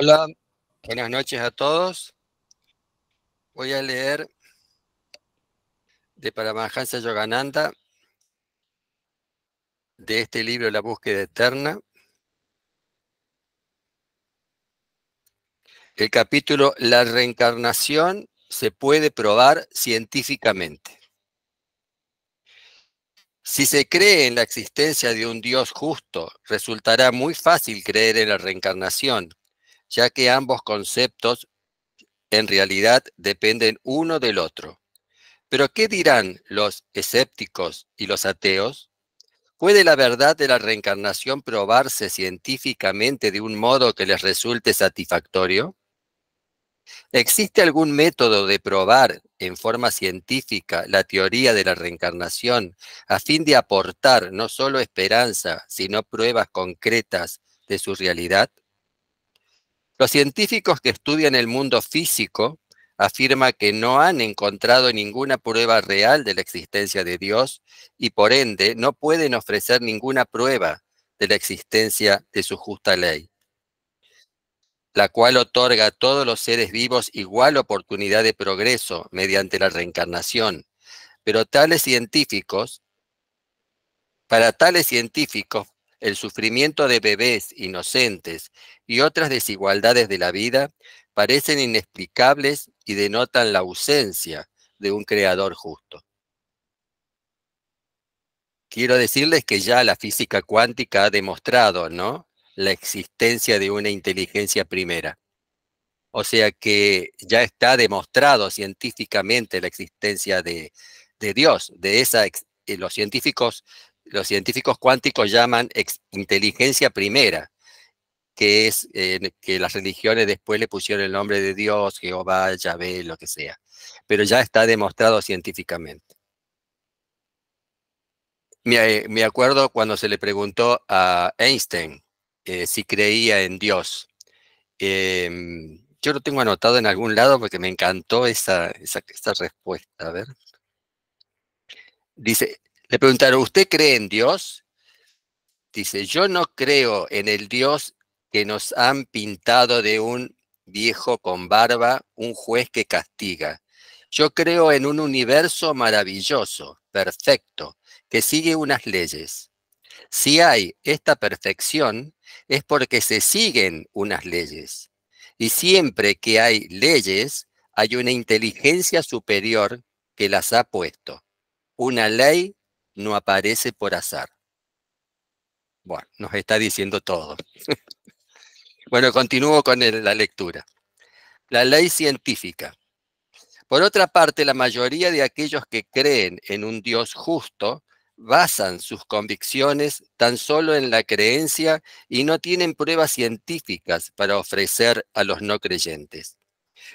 Hola, buenas noches a todos. Voy a leer de Paramahansa Yogananda, de este libro La búsqueda eterna, el capítulo La reencarnación se puede probar científicamente. Si se cree en la existencia de un Dios justo, resultará muy fácil creer en la reencarnación, ya que ambos conceptos en realidad dependen uno del otro. Pero ¿qué dirán los escépticos y los ateos? ¿Puede la verdad de la reencarnación probarse científicamente de un modo que les resulte satisfactorio? ¿Existe algún método de probar en forma científica la teoría de la reencarnación a fin de aportar no solo esperanza, sino pruebas concretas de su realidad? Los científicos que estudian el mundo físico afirman que no han encontrado ninguna prueba real de la existencia de Dios y por ende no pueden ofrecer ninguna prueba de la existencia de su justa ley, la cual otorga a todos los seres vivos igual oportunidad de progreso mediante la reencarnación. Pero tales científicos, para tales científicos el sufrimiento de bebés inocentes y otras desigualdades de la vida parecen inexplicables y denotan la ausencia de un creador justo. Quiero decirles que ya la física cuántica ha demostrado, ¿no? La existencia de una inteligencia primera. O sea que ya está demostrado científicamente la existencia de, Dios. De esa, eh, los científicos los científicos cuánticos llaman inteligencia primera, que es que las religiones después le pusieron el nombre de Dios, Jehová, Yahvé, lo que sea. Pero ya está demostrado científicamente. Me, acuerdo cuando se le preguntó a Einstein eh, si creía en Dios. Em, yo lo tengo anotado en algún lado porque me encantó esa, respuesta. A ver. Dice, le preguntaron, ¿usted cree en Dios? Dice, yo no creo en el Dios que nos han pintado de un viejo con barba, un juez que castiga. Yo creo en un universo maravilloso, perfecto, que sigue unas leyes. Si hay esta perfección, es porque se siguen unas leyes. Y siempre que hay leyes, hay una inteligencia superior que las ha puesto. Una ley no aparece por azar. Bueno, nos está diciendo todo. bueno, continúo con la lectura. La ley científica. Por otra parte, la mayoría de aquellos que creen en un Dios justo basan sus convicciones tan solo en la creencia y no tienen pruebas científicas para ofrecer a los no creyentes.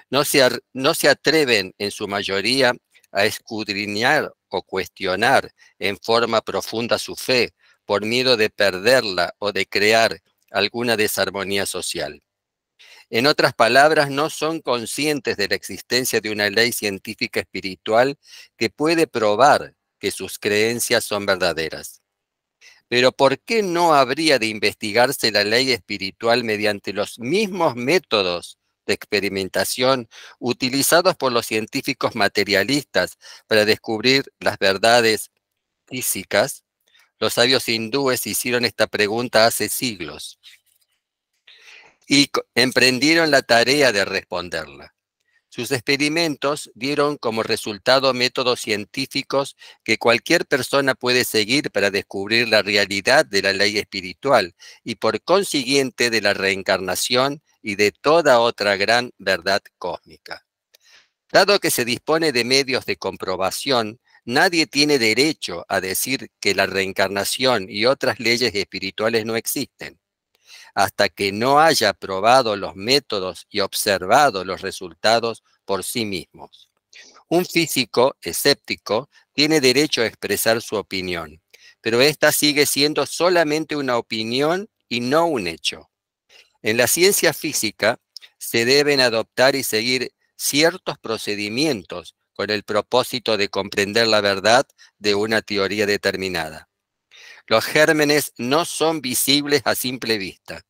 No se, no se atreven en su mayoría a escudriñar o cuestionar en forma profunda su fe por miedo de perderla o de crear alguna desarmonía social. En otras palabras, no son conscientes de la existencia de una ley científica espiritual que puede probar que sus creencias son verdaderas. Pero ¿por qué no habría de investigarse la ley espiritual mediante los mismos métodos de experimentación utilizados por los científicos materialistas para descubrir las verdades físicas, los sabios hindúes hicieron esta pregunta hace siglos y emprendieron la tarea de responderla. Sus experimentos dieron como resultado métodos científicos que cualquier persona puede seguir para descubrir la realidad de la ley espiritual y por consiguiente de la reencarnación y de toda otra gran verdad cósmica. Dado que se dispone de medios de comprobación, nadie tiene derecho a decir que la reencarnación y otras leyes espirituales no existen hasta que no haya probado los métodos y observado los resultados por sí mismos. Un físico escéptico tiene derecho a expresar su opinión, pero esta sigue siendo solamente una opinión y no un hecho. En la ciencia física se deben adoptar y seguir ciertos procedimientos con el propósito de comprender la verdad de una teoría determinada. Los gérmenes no son visibles a simple vista.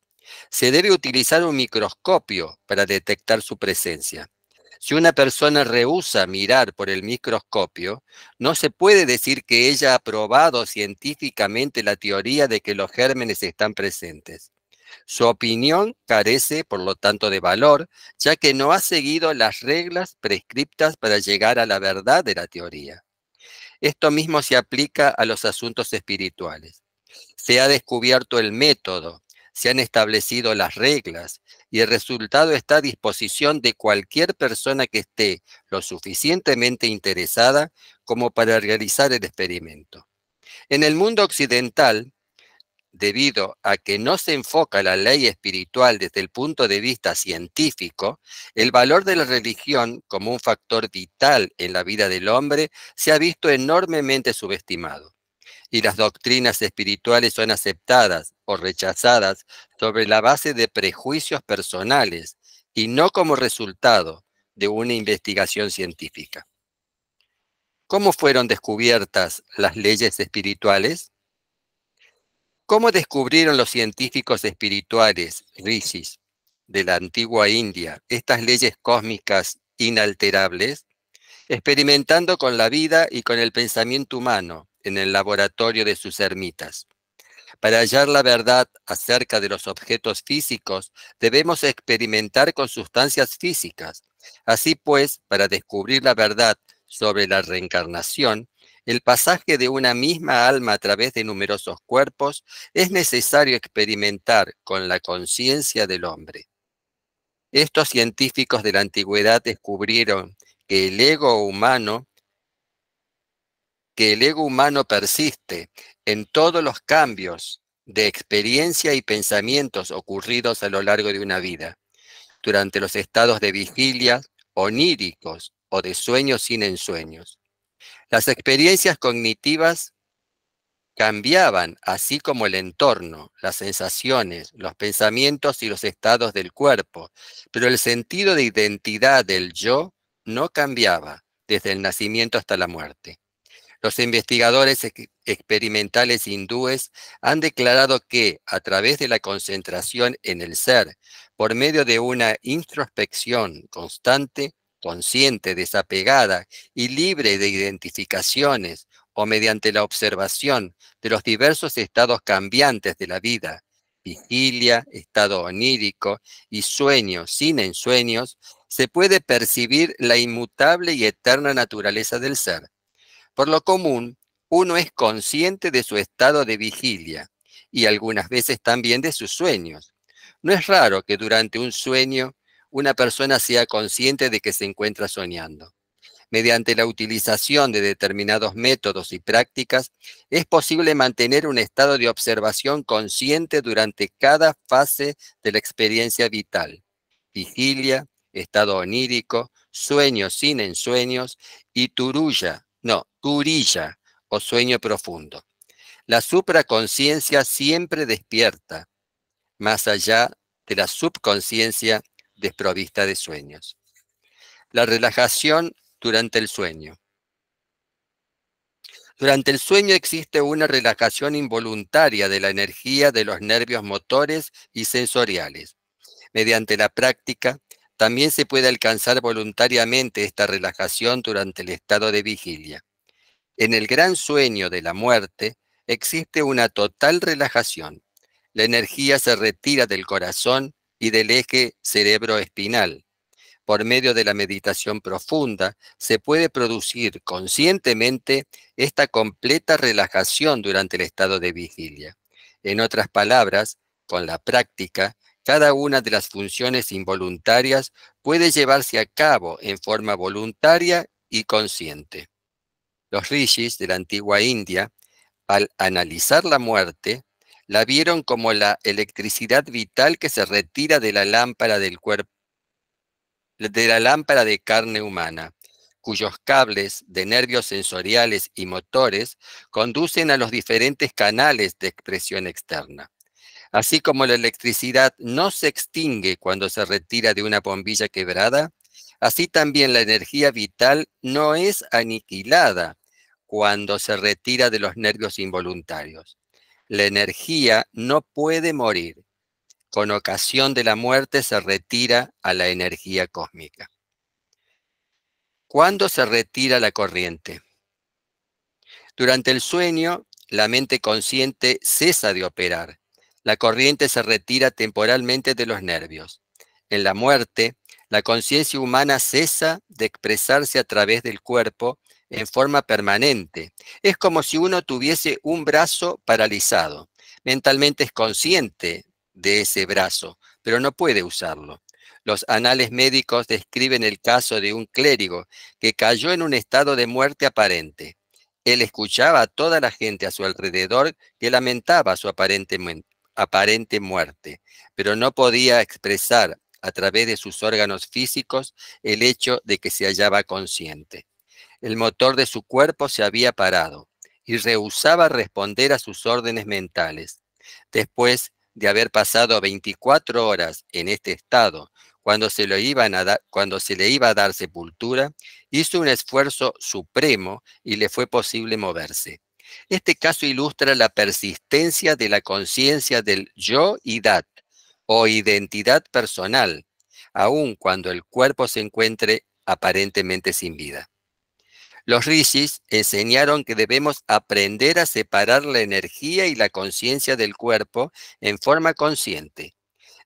Se debe utilizar un microscopio para detectar su presencia. Si una persona rehúsa mirar por el microscopio, no se puede decir que ella ha probado científicamente la teoría de que los gérmenes están presentes. Su opinión carece, por lo tanto, de valor, ya que no ha seguido las reglas prescriptas para llegar a la verdad de la teoría. Esto mismo se aplica a los asuntos espirituales. Se ha descubierto el método, se han establecido las reglas, y el resultado está a disposición de cualquier persona que esté lo suficientemente interesada como para realizar el experimento. En el mundo occidental, debido a que no se enfoca la ley espiritual desde el punto de vista científico, el valor de la religión como un factor vital en la vida del hombre se ha visto enormemente subestimado y las doctrinas espirituales son aceptadas o rechazadas sobre la base de prejuicios personales y no como resultado de una investigación científica. ¿Cómo fueron descubiertas las leyes espirituales? ¿Cómo descubrieron los científicos espirituales, rishis, de la antigua India, estas leyes cósmicas inalterables? Experimentando con la vida y con el pensamiento humano, en el laboratorio de sus ermitas. Para hallar la verdad acerca de los objetos físicos, debemos experimentar con sustancias físicas. Así pues, para descubrir la verdad sobre la reencarnación, el pasaje de una misma alma a través de numerosos cuerpos, es necesario experimentar con la conciencia del hombre. Estos científicos de la antigüedad descubrieron que el ego humano que el ego humano persiste en todos los cambios de experiencia y pensamientos ocurridos a lo largo de una vida, durante los estados de vigilia oníricos o de sueños sin ensueños. Las experiencias cognitivas cambiaban, así como el entorno, las sensaciones, los pensamientos y los estados del cuerpo, pero el sentido de identidad del yo no cambiaba desde el nacimiento hasta la muerte. Los investigadores experimentales hindúes han declarado que, a través de la concentración en el ser, por medio de una introspección constante, consciente, desapegada y libre de identificaciones, o mediante la observación de los diversos estados cambiantes de la vida, vigilia, estado onírico y sueño sin ensueños, se puede percibir la inmutable y eterna naturaleza del ser por lo común, uno es consciente de su estado de vigilia y algunas veces también de sus sueños. No es raro que durante un sueño una persona sea consciente de que se encuentra soñando. Mediante la utilización de determinados métodos y prácticas, es posible mantener un estado de observación consciente durante cada fase de la experiencia vital. Vigilia, estado onírico, sueños sin ensueños y turulla, no, gurilla o oh sueño profundo. La supraconciencia siempre despierta, más allá de la subconciencia desprovista de sueños. La relajación durante el sueño. Durante el sueño existe una relajación involuntaria de la energía de los nervios motores y sensoriales. Mediante la práctica, también se puede alcanzar voluntariamente esta relajación durante el estado de vigilia. En el gran sueño de la muerte existe una total relajación. La energía se retira del corazón y del eje cerebro-espinal. Por medio de la meditación profunda se puede producir conscientemente esta completa relajación durante el estado de vigilia. En otras palabras, con la práctica, cada una de las funciones involuntarias puede llevarse a cabo en forma voluntaria y consciente. Los rishis de la antigua India, al analizar la muerte, la vieron como la electricidad vital que se retira de la lámpara del cuerpo de la lámpara de carne humana, cuyos cables de nervios sensoriales y motores conducen a los diferentes canales de expresión externa. Así como la electricidad no se extingue cuando se retira de una bombilla quebrada, así también la energía vital no es aniquilada cuando se retira de los nervios involuntarios. La energía no puede morir. Con ocasión de la muerte se retira a la energía cósmica. ¿Cuándo se retira la corriente? Durante el sueño, la mente consciente cesa de operar. La corriente se retira temporalmente de los nervios. En la muerte, la conciencia humana cesa de expresarse a través del cuerpo en forma permanente. Es como si uno tuviese un brazo paralizado. Mentalmente es consciente de ese brazo, pero no puede usarlo. Los anales médicos describen el caso de un clérigo que cayó en un estado de muerte aparente. Él escuchaba a toda la gente a su alrededor que lamentaba su aparente, aparente muerte, pero no podía expresar a través de sus órganos físicos el hecho de que se hallaba consciente. El motor de su cuerpo se había parado y rehusaba responder a sus órdenes mentales. Después de haber pasado 24 horas en este estado, cuando se, lo a cuando se le iba a dar sepultura, hizo un esfuerzo supremo y le fue posible moverse. Este caso ilustra la persistencia de la conciencia del yo y dat o identidad personal, aun cuando el cuerpo se encuentre aparentemente sin vida. Los rishis enseñaron que debemos aprender a separar la energía y la conciencia del cuerpo en forma consciente.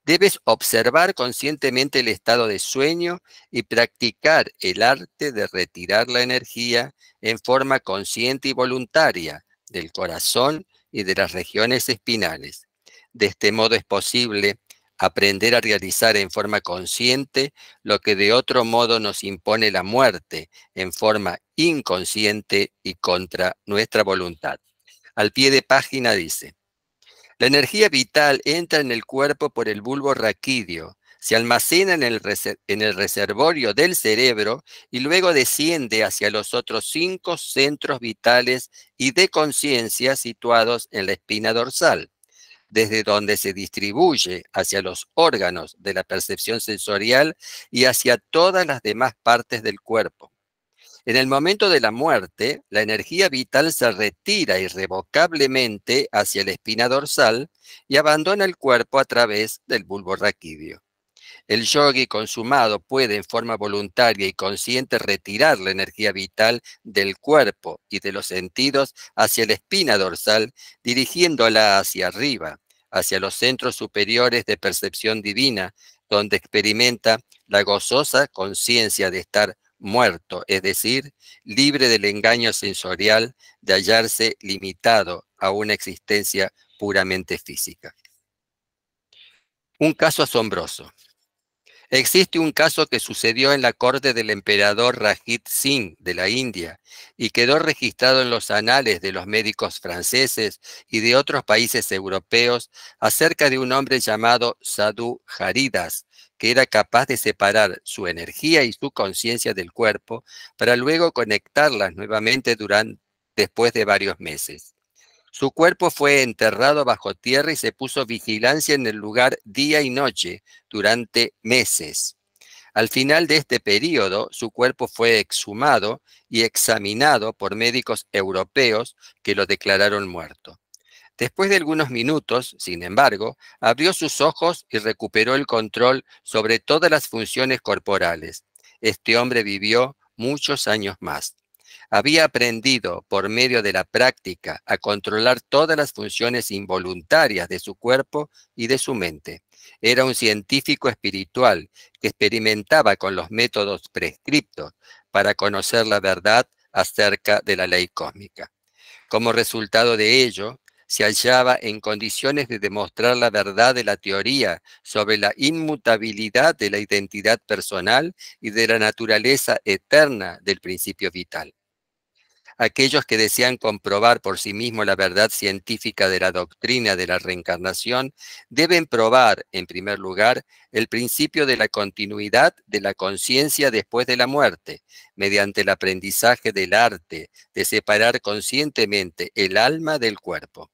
Debes observar conscientemente el estado de sueño y practicar el arte de retirar la energía en forma consciente y voluntaria del corazón y de las regiones espinales. De este modo es posible aprender a realizar en forma consciente lo que de otro modo nos impone la muerte en forma inconsciente y contra nuestra voluntad. Al pie de página dice, la energía vital entra en el cuerpo por el bulbo raquídeo, se almacena en el, en el reservorio del cerebro y luego desciende hacia los otros cinco centros vitales y de conciencia situados en la espina dorsal desde donde se distribuye hacia los órganos de la percepción sensorial y hacia todas las demás partes del cuerpo. En el momento de la muerte, la energía vital se retira irrevocablemente hacia la espina dorsal y abandona el cuerpo a través del bulbo raquídeo. El yogi consumado puede en forma voluntaria y consciente retirar la energía vital del cuerpo y de los sentidos hacia la espina dorsal, dirigiéndola hacia arriba, hacia los centros superiores de percepción divina, donde experimenta la gozosa conciencia de estar muerto, es decir, libre del engaño sensorial de hallarse limitado a una existencia puramente física. Un caso asombroso. Existe un caso que sucedió en la corte del emperador Rajit Singh de la India y quedó registrado en los anales de los médicos franceses y de otros países europeos acerca de un hombre llamado Sadhu Haridas, que era capaz de separar su energía y su conciencia del cuerpo para luego conectarlas nuevamente durante, después de varios meses. Su cuerpo fue enterrado bajo tierra y se puso vigilancia en el lugar día y noche durante meses. Al final de este periodo, su cuerpo fue exhumado y examinado por médicos europeos que lo declararon muerto. Después de algunos minutos, sin embargo, abrió sus ojos y recuperó el control sobre todas las funciones corporales. Este hombre vivió muchos años más había aprendido por medio de la práctica a controlar todas las funciones involuntarias de su cuerpo y de su mente. Era un científico espiritual que experimentaba con los métodos prescriptos para conocer la verdad acerca de la ley cósmica. Como resultado de ello, se hallaba en condiciones de demostrar la verdad de la teoría sobre la inmutabilidad de la identidad personal y de la naturaleza eterna del principio vital aquellos que desean comprobar por sí mismos la verdad científica de la doctrina de la reencarnación deben probar, en primer lugar, el principio de la continuidad de la conciencia después de la muerte, mediante el aprendizaje del arte de separar conscientemente el alma del cuerpo.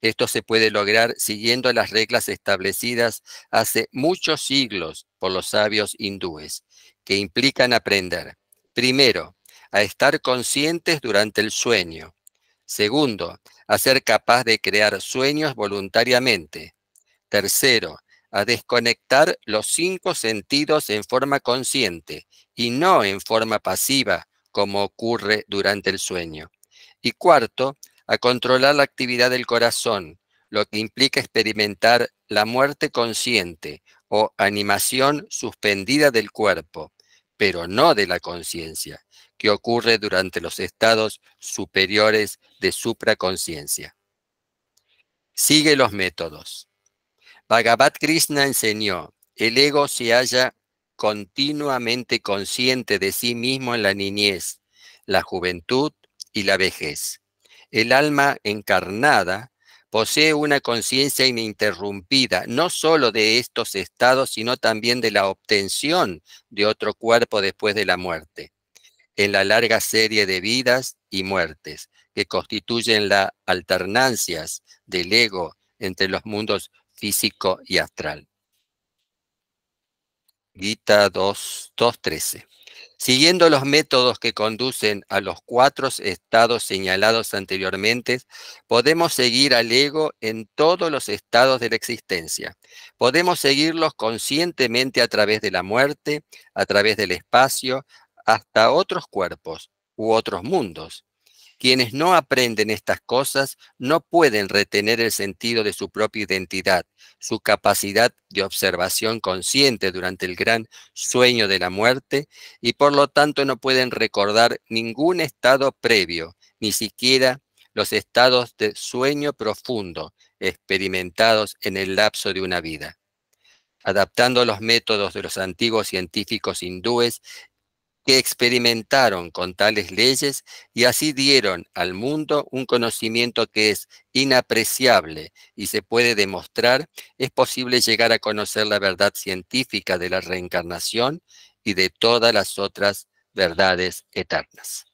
Esto se puede lograr siguiendo las reglas establecidas hace muchos siglos por los sabios hindúes, que implican aprender, primero, a estar conscientes durante el sueño. Segundo, a ser capaz de crear sueños voluntariamente. Tercero, a desconectar los cinco sentidos en forma consciente y no en forma pasiva, como ocurre durante el sueño. Y cuarto, a controlar la actividad del corazón, lo que implica experimentar la muerte consciente o animación suspendida del cuerpo, pero no de la conciencia, que ocurre durante los estados superiores de supraconciencia. Sigue los métodos. Bhagavad Krishna enseñó, el ego se halla continuamente consciente de sí mismo en la niñez, la juventud y la vejez. El alma encarnada posee una conciencia ininterrumpida, no solo de estos estados, sino también de la obtención de otro cuerpo después de la muerte, en la larga serie de vidas y muertes que constituyen las alternancias del ego entre los mundos físico y astral. Gita 2.13. Siguiendo los métodos que conducen a los cuatro estados señalados anteriormente, podemos seguir al ego en todos los estados de la existencia. Podemos seguirlos conscientemente a través de la muerte, a través del espacio, hasta otros cuerpos u otros mundos. Quienes no aprenden estas cosas no pueden retener el sentido de su propia identidad, su capacidad de observación consciente durante el gran sueño de la muerte y por lo tanto no pueden recordar ningún estado previo, ni siquiera los estados de sueño profundo experimentados en el lapso de una vida adaptando los métodos de los antiguos científicos hindúes que experimentaron con tales leyes y así dieron al mundo un conocimiento que es inapreciable y se puede demostrar, es posible llegar a conocer la verdad científica de la reencarnación y de todas las otras verdades eternas.